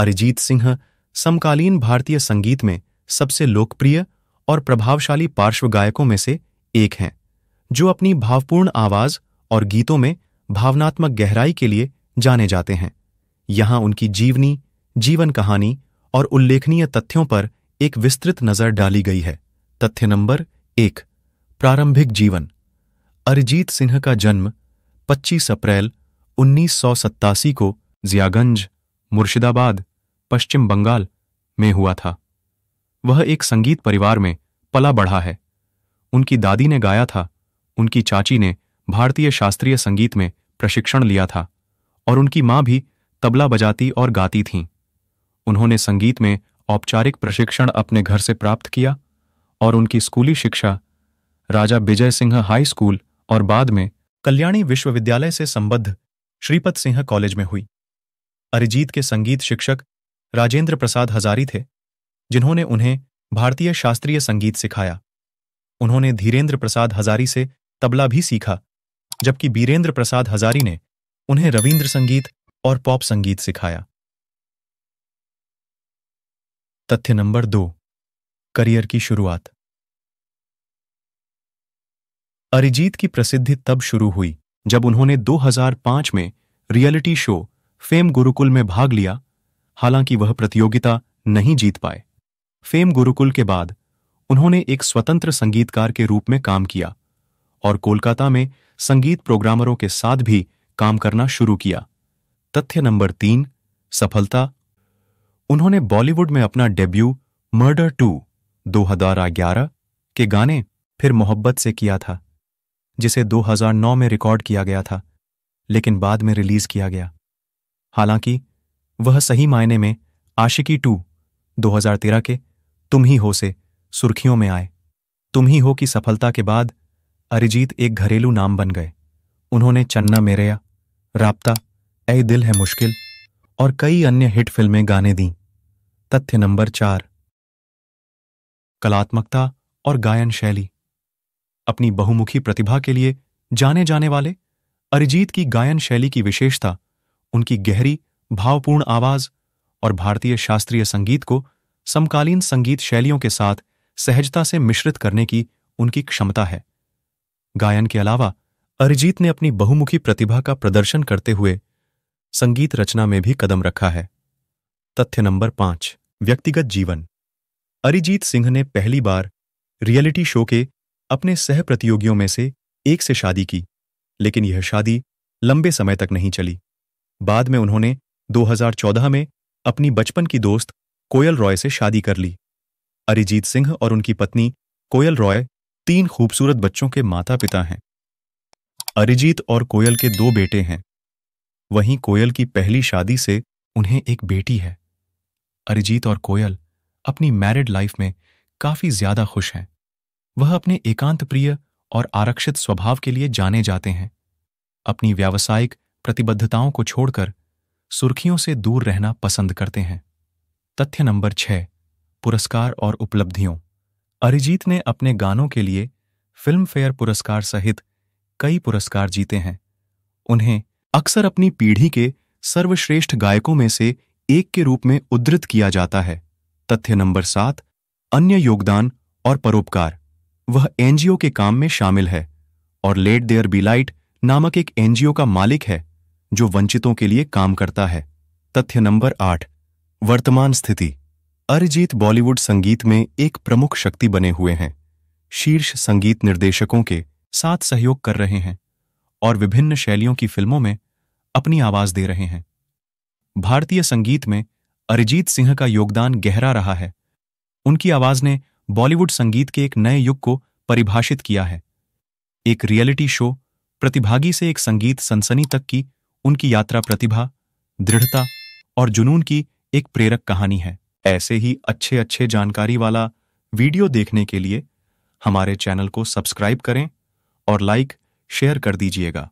अरिजीत सिंह समकालीन भारतीय संगीत में सबसे लोकप्रिय और प्रभावशाली पार्श्व गायकों में से एक हैं जो अपनी भावपूर्ण आवाज और गीतों में भावनात्मक गहराई के लिए जाने जाते हैं यहां उनकी जीवनी जीवन कहानी और उल्लेखनीय तथ्यों पर एक विस्तृत नज़र डाली गई है तथ्य नंबर एक प्रारंभिक जीवन अरिजीत सिंह का जन्म 25 अप्रैल उन्नीस को जियागंज मुर्शिदाबाद पश्चिम बंगाल में हुआ था वह एक संगीत परिवार में पला बढ़ा है उनकी दादी ने गाया था उनकी चाची ने भारतीय शास्त्रीय संगीत में प्रशिक्षण लिया था और उनकी माँ भी तबला बजाती और गाती थीं उन्होंने संगीत में औपचारिक प्रशिक्षण अपने घर से प्राप्त किया और उनकी स्कूली शिक्षा राजा विजय सिंह हाई स्कूल और बाद में कल्याणी विश्वविद्यालय से संबद्ध श्रीपत सिंह कॉलेज में हुई अरिजीत के संगीत शिक्षक राजेंद्र प्रसाद हजारी थे जिन्होंने उन्हें भारतीय शास्त्रीय संगीत सिखाया उन्होंने धीरेन्द्र प्रसाद हजारी से तबला भी सीखा जबकि बीरेंद्र प्रसाद हजारी ने उन्हें रविंद्र संगीत और पॉप संगीत सिखाया तथ्य नंबर दो करियर की शुरुआत अरिजीत की प्रसिद्धि तब शुरू हुई जब उन्होंने 2005 में रियलिटी शो फेम गुरुकुल में भाग लिया हालांकि वह प्रतियोगिता नहीं जीत पाए फेम गुरुकुल के बाद उन्होंने एक स्वतंत्र संगीतकार के रूप में काम किया और कोलकाता में संगीत प्रोग्रामरों के साथ भी काम करना शुरू किया तथ्य नंबर तीन सफलता उन्होंने बॉलीवुड में अपना डेब्यू मर्डर टू दो के गाने फिर मोहब्बत से किया था जिसे 2009 में रिकॉर्ड किया गया था लेकिन बाद में रिलीज किया गया हालांकि वह सही मायने में आशिकी टू 2013 के तुम ही हो से सुर्खियों में आए तुम ही हो की सफलता के बाद अरिजीत एक घरेलू नाम बन गए उन्होंने चन्ना मेरेया राबता ए दिल है मुश्किल और कई अन्य हिट फिल्में गाने दी तथ्य नंबर चार कलात्मकता और गायन शैली अपनी बहुमुखी प्रतिभा के लिए जाने जाने वाले अरिजीत की गायन शैली की विशेषता उनकी गहरी भावपूर्ण आवाज और भारतीय शास्त्रीय संगीत को समकालीन संगीत शैलियों के साथ सहजता से मिश्रित करने की उनकी क्षमता है गायन के अलावा अरिजीत ने अपनी बहुमुखी प्रतिभा का प्रदर्शन करते हुए संगीत रचना में भी कदम रखा है तथ्य नंबर पांच व्यक्तिगत जीवन अरिजीत सिंह ने पहली बार रियलिटी शो के अपने सह प्रतियोगियों में से एक से शादी की लेकिन यह शादी लंबे समय तक नहीं चली बाद में उन्होंने 2014 में अपनी बचपन की दोस्त कोयल रॉय से शादी कर ली अरिजीत सिंह और उनकी पत्नी कोयल रॉय तीन खूबसूरत बच्चों के माता पिता हैं अरिजीत और कोयल के दो बेटे हैं वहीं कोयल की पहली शादी से उन्हें एक बेटी है अरिजीत और कोयल अपनी मैरिड लाइफ में काफी ज्यादा खुश हैं वह अपने एकांत प्रिय और आरक्षित स्वभाव के लिए जाने जाते हैं अपनी व्यावसायिक प्रतिबद्धताओं को छोड़कर सुर्खियों से दूर रहना पसंद करते हैं तथ्य नंबर छह पुरस्कार और उपलब्धियों अरिजीत ने अपने गानों के लिए फिल्म फेयर पुरस्कार सहित कई पुरस्कार जीते हैं उन्हें अक्सर अपनी पीढ़ी के सर्वश्रेष्ठ गायकों में से एक के रूप में उद्धृत किया जाता है तथ्य नंबर सात अन्य योगदान और परोपकार वह एनजीओ के काम में शामिल है और लेट देयर बी लाइट नामक एक एनजीओ का मालिक है जो वंचितों के लिए काम करता है तथ्य नंबर आठ वर्तमान स्थिति अरिजीत बॉलीवुड संगीत में एक प्रमुख शक्ति बने हुए हैं शीर्ष संगीत निर्देशकों के साथ सहयोग कर रहे हैं और विभिन्न शैलियों की फिल्मों में अपनी आवाज दे रहे हैं भारतीय संगीत में अरिजीत सिंह का योगदान गहरा रहा है उनकी आवाज ने बॉलीवुड संगीत के एक नए युग को परिभाषित किया है एक रियलिटी शो प्रतिभागी से एक संगीत सनसनी तक की उनकी यात्रा प्रतिभा दृढ़ता और जुनून की एक प्रेरक कहानी है ऐसे ही अच्छे अच्छे जानकारी वाला वीडियो देखने के लिए हमारे चैनल को सब्सक्राइब करें और लाइक शेयर कर दीजिएगा